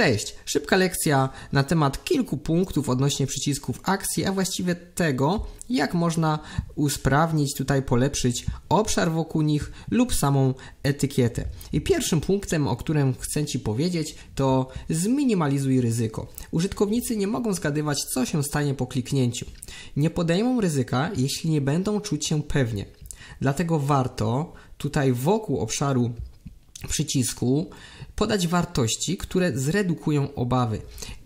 Cześć! Szybka lekcja na temat kilku punktów odnośnie przycisków akcji, a właściwie tego, jak można usprawnić, tutaj polepszyć obszar wokół nich lub samą etykietę. I pierwszym punktem, o którym chcę Ci powiedzieć, to zminimalizuj ryzyko. Użytkownicy nie mogą zgadywać, co się stanie po kliknięciu. Nie podejmą ryzyka, jeśli nie będą czuć się pewnie. Dlatego warto tutaj wokół obszaru przycisku podać wartości, które zredukują obawy.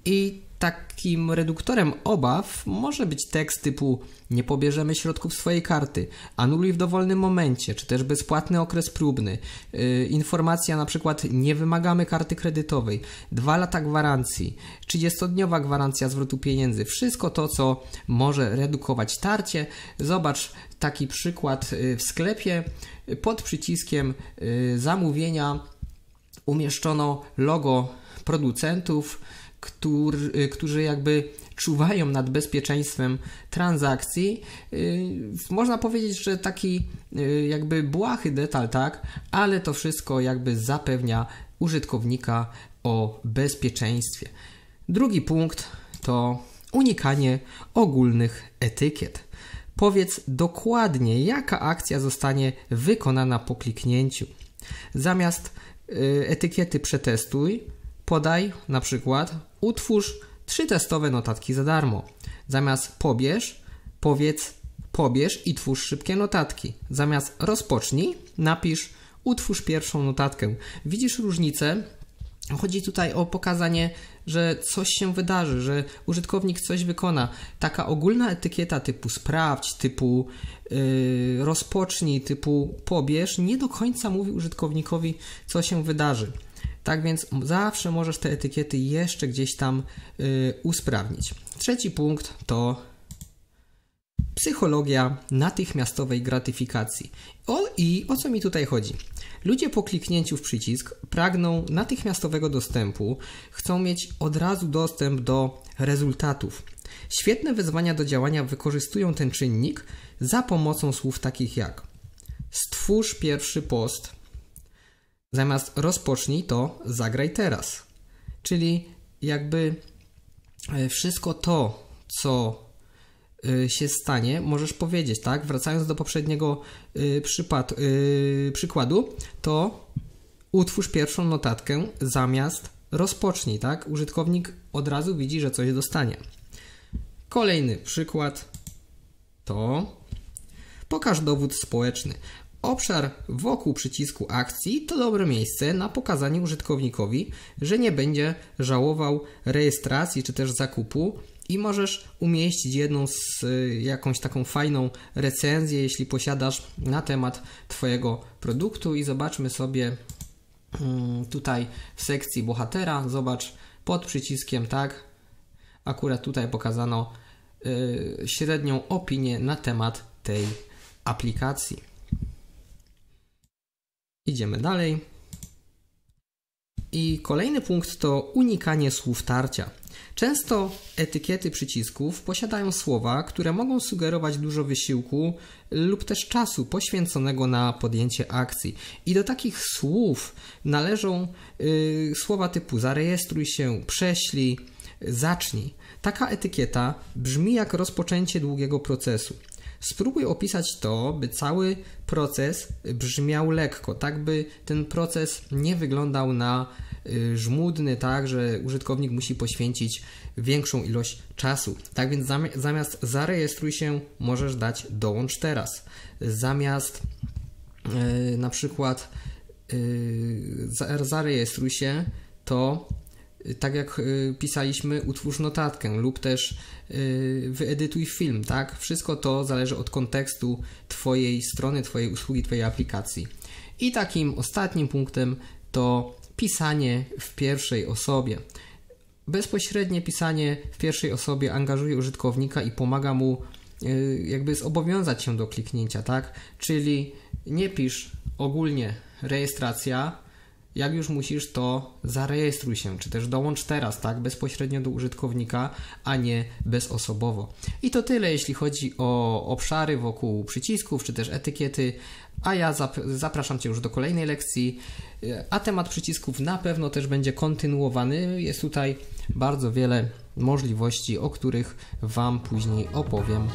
I Takim reduktorem obaw może być tekst typu nie pobierzemy środków swojej karty, anuluj w dowolnym momencie, czy też bezpłatny okres próbny. Yy, informacja na przykład nie wymagamy karty kredytowej, dwa lata gwarancji, 30-dniowa gwarancja zwrotu pieniędzy. Wszystko to, co może redukować tarcie. Zobacz taki przykład y, w sklepie y, pod przyciskiem y, zamówienia umieszczono logo producentów który, którzy jakby czuwają nad bezpieczeństwem transakcji. Y, można powiedzieć, że taki y, jakby błahy detal, tak, ale to wszystko jakby zapewnia użytkownika o bezpieczeństwie. Drugi punkt to unikanie ogólnych etykiet. Powiedz dokładnie, jaka akcja zostanie wykonana po kliknięciu. Zamiast y, etykiety przetestuj, Podaj na przykład utwórz trzy testowe notatki za darmo. Zamiast pobierz, powiedz pobierz i twórz szybkie notatki. Zamiast rozpocznij, napisz utwórz pierwszą notatkę. Widzisz różnicę? Chodzi tutaj o pokazanie, że coś się wydarzy, że użytkownik coś wykona. Taka ogólna etykieta typu sprawdź, typu yy, rozpocznij, typu pobierz, nie do końca mówi użytkownikowi, co się wydarzy. Tak więc zawsze możesz te etykiety jeszcze gdzieś tam yy, usprawnić. Trzeci punkt to psychologia natychmiastowej gratyfikacji. O, I o co mi tutaj chodzi? Ludzie po kliknięciu w przycisk pragną natychmiastowego dostępu, chcą mieć od razu dostęp do rezultatów. Świetne wezwania do działania wykorzystują ten czynnik za pomocą słów takich jak stwórz pierwszy post, Zamiast rozpocznij to, zagraj teraz. Czyli jakby e, wszystko to, co e, się stanie, możesz powiedzieć, tak? Wracając do poprzedniego e, przypad, przykładu, to utwórz pierwszą notatkę zamiast rozpocznij, tak? Użytkownik od razu widzi, że coś dostanie. Kolejny przykład to pokaż dowód społeczny. Obszar wokół przycisku akcji to dobre miejsce na pokazanie użytkownikowi, że nie będzie żałował rejestracji czy też zakupu i możesz umieścić jedną z y, jakąś taką fajną recenzję, jeśli posiadasz na temat Twojego produktu i zobaczmy sobie y, tutaj w sekcji bohatera, zobacz pod przyciskiem tak, akurat tutaj pokazano y, średnią opinię na temat tej aplikacji. Idziemy dalej. I kolejny punkt to unikanie słów tarcia. Często etykiety przycisków posiadają słowa, które mogą sugerować dużo wysiłku lub też czasu poświęconego na podjęcie akcji. I do takich słów należą y, słowa typu zarejestruj się, prześlij, zacznij. Taka etykieta brzmi jak rozpoczęcie długiego procesu. Spróbuj opisać to, by cały proces brzmiał lekko, tak by ten proces nie wyglądał na y, żmudny, tak, że użytkownik musi poświęcić większą ilość czasu. Tak więc zamiast zarejestruj się, możesz dać dołącz teraz. Zamiast y, na przykład y, zarejestruj się, to tak jak y, pisaliśmy, utwórz notatkę lub też y, wyedytuj film, tak? Wszystko to zależy od kontekstu Twojej strony, Twojej usługi, Twojej aplikacji. I takim ostatnim punktem to pisanie w pierwszej osobie. Bezpośrednie pisanie w pierwszej osobie angażuje użytkownika i pomaga mu y, jakby zobowiązać się do kliknięcia, tak? Czyli nie pisz ogólnie rejestracja, jak już musisz, to zarejestruj się, czy też dołącz teraz, tak, bezpośrednio do użytkownika, a nie bezosobowo. I to tyle, jeśli chodzi o obszary wokół przycisków, czy też etykiety, a ja zapraszam Cię już do kolejnej lekcji, e, a temat przycisków na pewno też będzie kontynuowany. Jest tutaj bardzo wiele możliwości, o których Wam później opowiem.